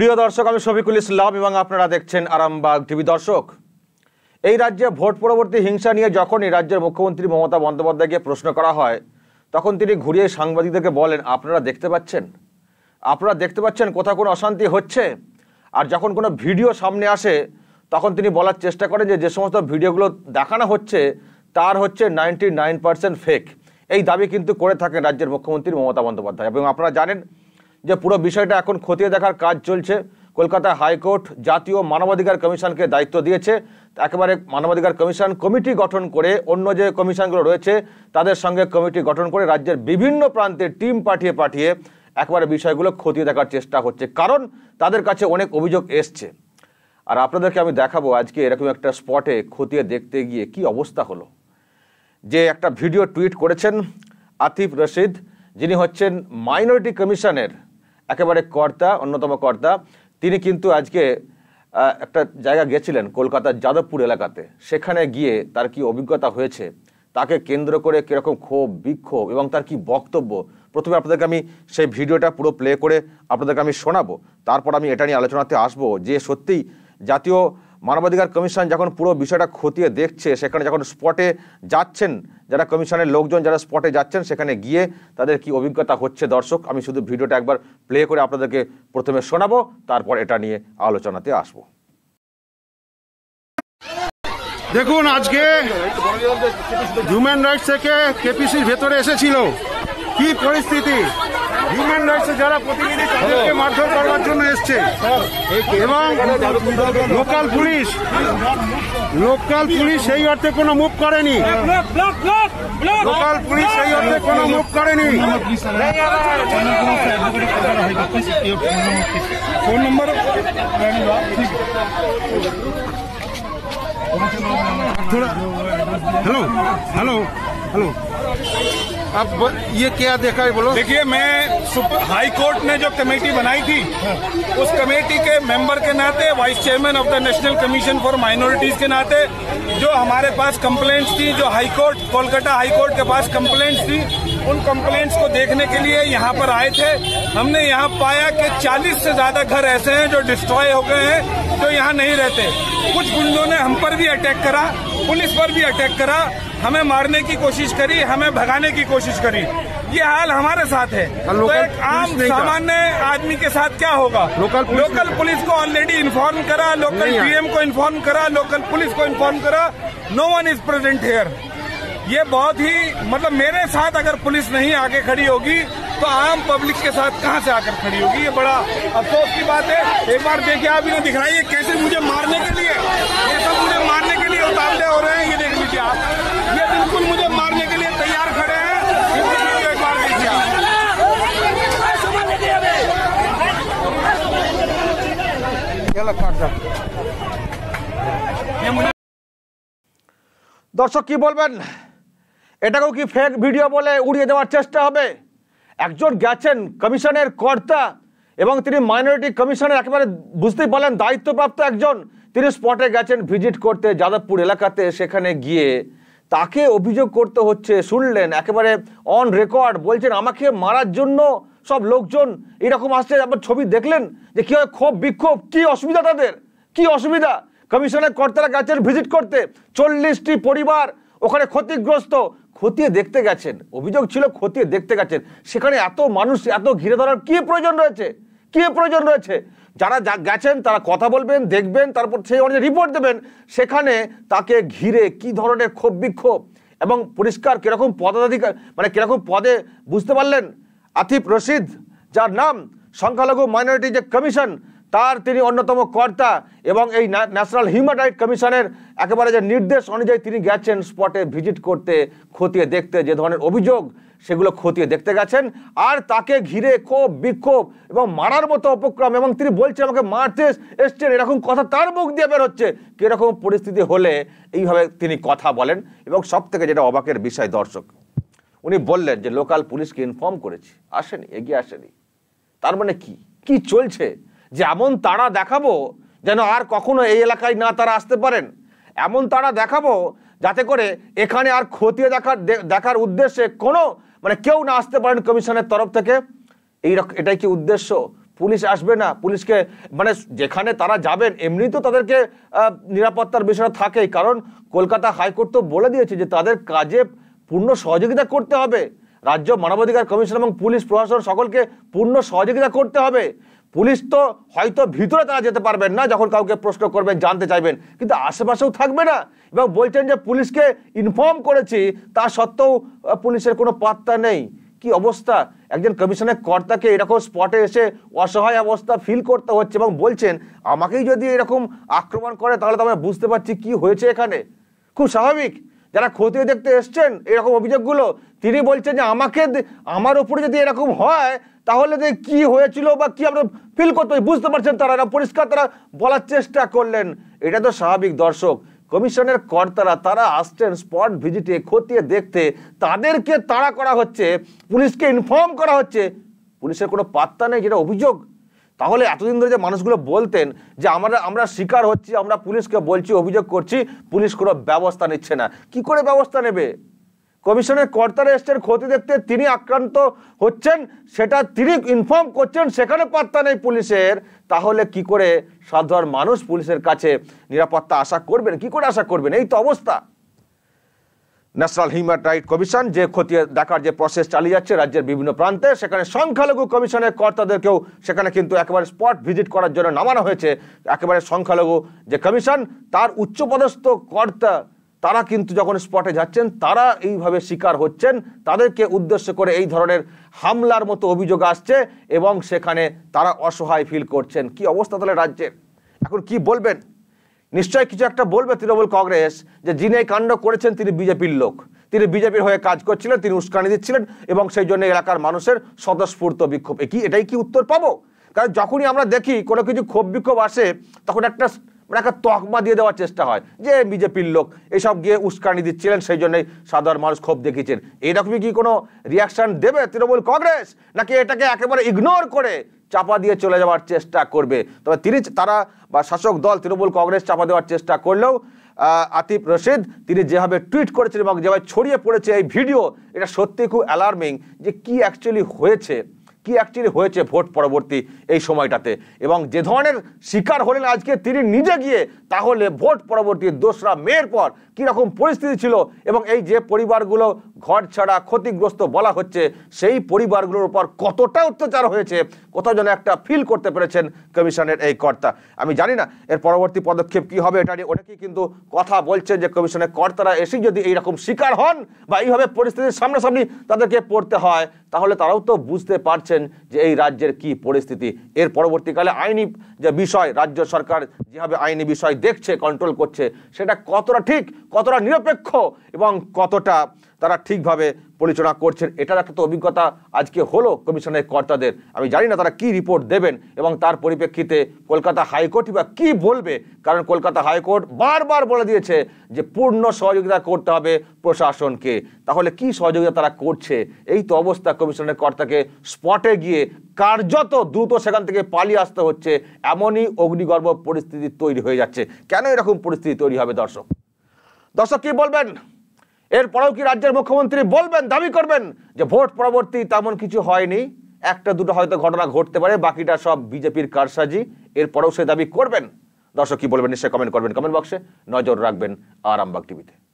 প্রিয় দর্শক আমি শফিকুল ইসলাম এবং আপনারা দেখছেন আরামবাগ টিভি দর্শক এই রাজ্যে ভোট পরবর্তী হিংসা নিয়ে যখনই রাজ্যের মুখ্যমন্ত্রী মমতা বন্দ্যোপাধ্যায়কে প্রশ্ন করা হয় তখন তিনি ঘুরিয়ে সাংবাদিকদেরকে বলেন আপনারা দেখতে পাচ্ছেন আপনারা দেখতে পাচ্ছেন কোথাও কোনো অশান্তি হচ্ছে আর যখন কোনো ভিডিও সামনে আসে তখন তিনি বলার চেষ্টা করেন যে যে সমস্ত ভিডিওগুলো দেখানো হচ্ছে তার হচ্ছে নাইনটি নাইন পার্সেন্ট ফেক এই দাবি কিন্তু করে থাকেন রাজ্যের মুখ্যমন্ত্রী মমতা বন্দ্যোপাধ্যায় এবং আপনারা জানেন যে পুরো বিষয়টা এখন খতিয়ে দেখার কাজ চলছে কলকাতা হাইকোর্ট জাতীয় মানবাধিকার কমিশনকে দায়িত্ব দিয়েছে একেবারে মানবাধিকার কমিশন কমিটি গঠন করে অন্য যে কমিশনগুলো রয়েছে তাদের সঙ্গে কমিটি গঠন করে রাজ্যের বিভিন্ন প্রান্তে টিম পাঠিয়ে পাঠিয়ে একবারে বিষয়গুলো খতিয়ে দেখার চেষ্টা হচ্ছে কারণ তাদের কাছে অনেক অভিযোগ এসছে আর আপনাদেরকে আমি দেখাবো আজকে এরকম একটা স্পটে খতিয়ে দেখতে গিয়ে কি অবস্থা হলো যে একটা ভিডিও টুইট করেছেন আতিফ রশিদ যিনি হচ্ছেন মাইনরিটি কমিশনের একেবারে কর্তা অন্যতম কর্তা তিনি কিন্তু আজকে একটা জায়গা গেছিলেন কলকাতার যাদবপুর এলাকাতে সেখানে গিয়ে তার কি অভিজ্ঞতা হয়েছে তাকে কেন্দ্র করে কীরকম ক্ষোভ বিক্ষোভ এবং তার কি বক্তব্য প্রথমে আপনাদেরকে আমি সেই ভিডিওটা পুরো প্লে করে আপনাদেরকে আমি শোনাবো তারপর আমি এটা নিয়ে আলোচনাতে আসবো যে সত্যিই জাতীয় মানবাধিকার কমিশন যখন পুরো বিষয়টা খতিয়ে দেখছে সেখানে যখন স্পটে যাচ্ছেন যারা কমিশনের লোকজন যারা স্পটে যাচ্ছেন সেখানে গিয়ে তাদের কি অভিজ্ঞতা হচ্ছে দর্শক আমি শুধু ভিডিওটা একবার প্লে করে আপনাদেরকে প্রথমে শোনাবো তারপর এটা নিয়ে আলোচনাতে আসবো দেখুন আজকে হিউম্যান রাইটস থেকে কেপিসির ভেতরে এসেছিল কি পরিস্থিতি হিউম্যান রাইটসে যারা প্রতিনিধি তাদেরকে মারধর করার জন্য এসছে এবং লোকাল পুলিশ লোকাল পুলিশ সেই অর্থে কোনো মুভ করেনি লোকাল পুলিশ সেই অর্থে কোনো মুভ করেনি phone number hello hello hello अब ये क्या देखा है बोलो देखिए मैं हाई कोर्ट ने जो कमेटी बनाई थी उस कमेटी के मेंबर के नाते vice chairman of the national commission for minorities के नाते जो हमारे पास कंप्लेंट्स थी जो high court Kolkata high court के पास कंप्लेंट्स थी उन कंप्लेंट्स को देखने के लिए यहाँ पर आए थे हमने यहाँ पाया कि 40 से ज्यादा घर ऐसे हैं जो डिस्ट्रॉय हो गए हैं जो यहाँ नहीं रहते कुछ गुंडों ने हम पर भी अटैक करा पुलिस पर भी अटैक करा हमें मारने की कोशिश करी हमें भगाने की कोशिश करी ये हाल हमारे साथ है तो एक आम सामान्य आदमी के साथ क्या होगा लोकल पुलिस लोकल पुलिस को ऑलरेडी इन्फॉर्म करा लोकल डीएम को इन्फॉर्म करा लोकल पुलिस को इन्फॉर्म करा no one is present here ये बहुत ही मतलब मेरे साथ अगर पुलिस नहीं आके खड़ी होगी तो आम पब्लिक के साथ कहाँ से आकर खड़ी होगी ये बड़ा अफसोस की बात है एक बार देखिए आप इन्हें दिखाइए कैसे मुझे मारने দর্শক কি বলবেন এটাকেও কি ফেক ভিডিও বলে উড়িয়ে দেওয়ার চেষ্টা হবে একজন গেছেন কমিশনের কর্তা এবং তিনি মাইনরিটি কমিশনের একেবারে বুঝতেই পারলেন দায়িত্বপ্রাপ্ত একজন তিনি স্পটে গেছেন ভিজিট করতে যাদবপুর এলাকাতে সেখানে গিয়ে তাকে অভিযোগ করতে হচ্ছে শুনলেন একেবারে অন রেকর্ড বলছেন আমাকে মারার জন্য সব লোকজন এরকম আসছে আবার ছবি দেখলেন যে কীভাবে ক্ষোভ বিক্ষোভ কী অসুবিধা তাদের কী অসুবিধা কমিশনের কর্তারা গেছেন ভিজিট করতে চল্লিশটি পরিবার ওখানে ক্ষতিগ্রস্ত খতিয়ে দেখতে গেছেন অভিযোগ ছিল খতিয়ে দেখতে গেছেন সেখানে এত মানুষ এত ঘিরে ধরার কী প্রয়োজন রয়েছে কী প্রয়োজন রয়েছে যারা যা গেছেন তারা কথা বলবেন দেখবেন তারপর সেই অনুযায়ী রিপোর্ট দেবেন সেখানে তাকে ঘিরে কি ধরনের ক্ষোভ বিক্ষোভ এবং পরিষ্কার কীরকম পদাধিকার মানে কীরকম পদে বুঝতে পারলেন আতিফ রশিদ যার নাম সংখ্যালঘু মাইনরিটি যে কমিশন তার তিনি অন্যতম কর্তা এবং এই ন্যাশনাল হিউম্যান রাইট কমিশনের একেবারে যে নির্দেশ অনুযায়ী তিনি গেছেন স্পটে ভিজিট করতে খতিয়ে দেখতে যে ধরনের অভিযোগ সেগুলো খতিয়ে দেখতে গেছেন আর তাকে ঘিরে ক্ষোভ বিক্ষোভ এবং মারার মতো অপক্রম এবং তিনি বলছেন আমাকে মারতে এসছেন এরকম কথা তার মুখ দিয়ে বেরোচ্ছে কীরকম পরিস্থিতি হলে এইভাবে তিনি কথা বলেন এবং সব থেকে যেটা অবাকের বিষয় দর্শক উনি বললেন যে লোকাল পুলিশকে ইনফর্ম করেছি আসেনি এগিয়ে আসেনি তার মানে কি কি চলছে যে এমন তারা দেখাবো যেন আর কখনো এই এলাকায় না তারা আসতে পারেন এমন তারা দেখাবো যাতে করে এখানে আর খতিয়ে দেখার দেখার উদ্দেশ্যে কোনো মানে কেউ না আসতে পারেন কমিশনের তরফ থেকে এই এটাই কি উদ্দেশ্য পুলিশ আসবে না পুলিশকে মানে যেখানে তারা যাবেন এমনি তো তাদেরকে নিরাপত্তার বিষয়টা থাকেই কারণ কলকাতা হাইকোর্ট তো বলে দিয়েছে যে তাদের কাজে পূর্ণ সহযোগিতা করতে হবে রাজ্য মানবাধিকার কমিশন এবং পুলিশ প্রশাসন সকলকে পূর্ণ সহযোগিতা করতে হবে পুলিশ তো হয়তো ভিতরে তারা যেতে পারবেন না যখন কাউকে প্রশ্ন করবেন জানতে চাইবেন কিন্তু আশেপাশেও থাকবে না এবং বলছেন যে পুলিশকে ইনফর্ম করেছি তা সত্ত্বেও পুলিশের কোনো পাত্তা নেই কি অবস্থা একজন কমিশনের কর্তাকে এরকম স্পটে এসে অসহায় অবস্থা ফিল করতে হচ্ছে এবং বলছেন আমাকেই যদি এরকম আক্রমণ করে তাহলে তো আমরা বুঝতে পারছি কি হয়েছে এখানে খুব স্বাভাবিক যারা খতিয়ে দেখতে এসছেন এরকম অভিযোগগুলো তিনি বলছেন যে আমাকে আমার উপরে যদি এরকম হয় তাহলে যে কি হয়েছিল বা কি আমরা ফিল করতে বুঝতে পারছেন তারা এরা পরিষ্কার তারা বলার চেষ্টা করলেন এটা তো স্বাভাবিক দর্শক কমিশনের কর্তারা তারা আসছেন স্পট ভিজিটে খতিয়ে দেখতে তাদেরকে তাড়া করা হচ্ছে পুলিশকে ইনফর্ম করা হচ্ছে পুলিশের কোনো পাত্তা নেই যেটা অভিযোগ তাহলে এতদিন ধরে যে মানুষগুলো বলতেন যে আমরা আমরা শিকার হচ্ছি আমরা পুলিশকে বলছি অভিযোগ করছি পুলিশ কোনো ব্যবস্থা নিচ্ছে না কি করে ব্যবস্থা নেবে কমিশনের কর্তারা এসছেন ক্ষতি দেখতে তিনি আক্রান্ত হচ্ছেন সেটা তিনি ইনফর্ম করছেন সেখানে পাত্তা নেই পুলিশের তাহলে কি করে সাধারণ মানুষ পুলিশের কাছে নিরাপত্তা আশা করবেন কি করে আশা করবেন এই তো অবস্থা ন্যাশনাল হিউম্যান রাইট কমিশন যে খতিয়ে দেখার যে প্রসেস চালিয়ে যাচ্ছে রাজ্যের বিভিন্ন প্রান্তে সেখানে সংখ্যালঘু কমিশনের কর্তাদেরকেও সেখানে কিন্তু একেবারে স্পট ভিজিট করার জন্য নামানো হয়েছে একেবারে সংখ্যালঘু যে কমিশন তার উচ্চপদস্থ কর্তা তারা কিন্তু যখন স্পটে যাচ্ছেন তারা এইভাবে শিকার হচ্ছেন তাদেরকে উদ্দেশ্য করে এই ধরনের হামলার মতো অভিযোগ আসছে এবং সেখানে তারা অসহায় ফিল করছেন কি অবস্থা তাহলে রাজ্যের এখন কি বলবেন নিশ্চয় কিছু একটা বলবে তৃণমূল কংগ্রেস যে যিনি এই কাণ্ড করেছেন তিনি বিজেপির লোক তিনি বিজেপির হয়ে কাজ করছিলেন তিনি উস্কানি দিচ্ছিলেন এবং সেই জন্য এলাকার মানুষের স্বতঃস্ফূর্ত বিক্ষোভ কি এটাই কি উত্তর পাবো কারণ যখনই আমরা দেখি কোনো কিছু ক্ষোভ বিক্ষোভ আসে তখন একটা মানে একটা তকমা দিয়ে দেওয়ার চেষ্টা হয় যে বিজেপির লোক এসব গিয়ে উস্কানি দিচ্ছিলেন সেই জন্যই সাধারণ মানুষ ক্ষোভ দেখিয়েছেন এইরকমই কি কোনো রিয়াকশান দেবে তৃণমূল কংগ্রেস নাকি এটাকে একেবারে ইগনোর করে চাপা দিয়ে চলে যাওয়ার চেষ্টা করবে তবে তিনি তারা বা শাসক দল তৃণমূল কংগ্রেস চাপা দেওয়ার চেষ্টা করলেও আতিফ রশিদ তিনি যেভাবে টুইট করেছেন এবং যেভাবে ছড়িয়ে পড়েছে এই ভিডিও এটা সত্যি খুব অ্যালার্মিং যে কি অ্যাকচুয়ালি হয়েছে কি অ্যাকচুয়ালি হয়েছে ভোট পরবর্তী এই সময়টাতে এবং যে ধরনের শিকার হলেন আজকে তিনি নিজে গিয়ে তাহলে ভোট পরবর্তী দোসরা মেয়ের পর কীরকম পরিস্থিতি ছিল এবং এই যে পরিবারগুলো ঘর ছাড়া ক্ষতিগ্রস্ত বলা হচ্ছে সেই পরিবারগুলোর উপর কতটা অত্যাচার হয়েছে কোথাও যেন একটা ফিল করতে পেরেছেন কমিশনের এই কর্তা আমি জানি না এর পরবর্তী পদক্ষেপ কি হবে এটা নিয়ে অনেকেই কিন্তু কথা বলছেন যে কমিশনের কর্তারা এসে যদি এইরকম শিকার হন বা এইভাবে পরিস্থিতির সামনাসামনি তাদেরকে পড়তে হয় তাহলে তারাও তো বুঝতে পারছে পাচ্ছেন যে এই রাজ্যের কি পরিস্থিতি এর পরবর্তীকালে আইনি যে বিষয় রাজ্য সরকার যেভাবে আইনি বিষয় দেখছে কন্ট্রোল করছে সেটা কতটা ঠিক কতটা নিরপেক্ষ এবং কতটা তারা ঠিকভাবে পরিচালনা করছেন এটার একটা তো অভিজ্ঞতা আজকে হলো কমিশনের কর্তাদের আমি জানি না তারা কি রিপোর্ট দেবেন এবং তার পরিপ্রেক্ষিতে কলকাতা হাইকোর্টই বা কী বলবে কারণ কলকাতা হাইকোর্ট বারবার বলে দিয়েছে যে পূর্ণ সহযোগিতা করতে হবে প্রশাসনকে তাহলে কি সহযোগিতা তারা করছে এই তো অবস্থা কমিশনের কর্তাকে স্পটে গিয়ে কার্যত দ্রুত সেখান থেকে পালিয়ে আসতে হচ্ছে এমনই অগ্নিগর্ভ পরিস্থিতি তৈরি হয়ে যাচ্ছে কেন এরকম পরিস্থিতি তৈরি হবে দর্শক দর্শক কি বলবেন এরপরেও কি রাজ্যের মুখ্যমন্ত্রী বলবেন দাবি করবেন যে ভোট পরবর্তী তেমন কিছু হয়নি একটা দুটো হয়তো ঘটনা ঘটতে পারে বাকিটা সব বিজেপির কারসাজি এরপরেও সে দাবি করবেন দর্শক কি বলবেন নিশ্চয়ই কমেন্ট করবেন কমেন্ট বক্সে নজর রাখবেন আরামবাগ টিভিতে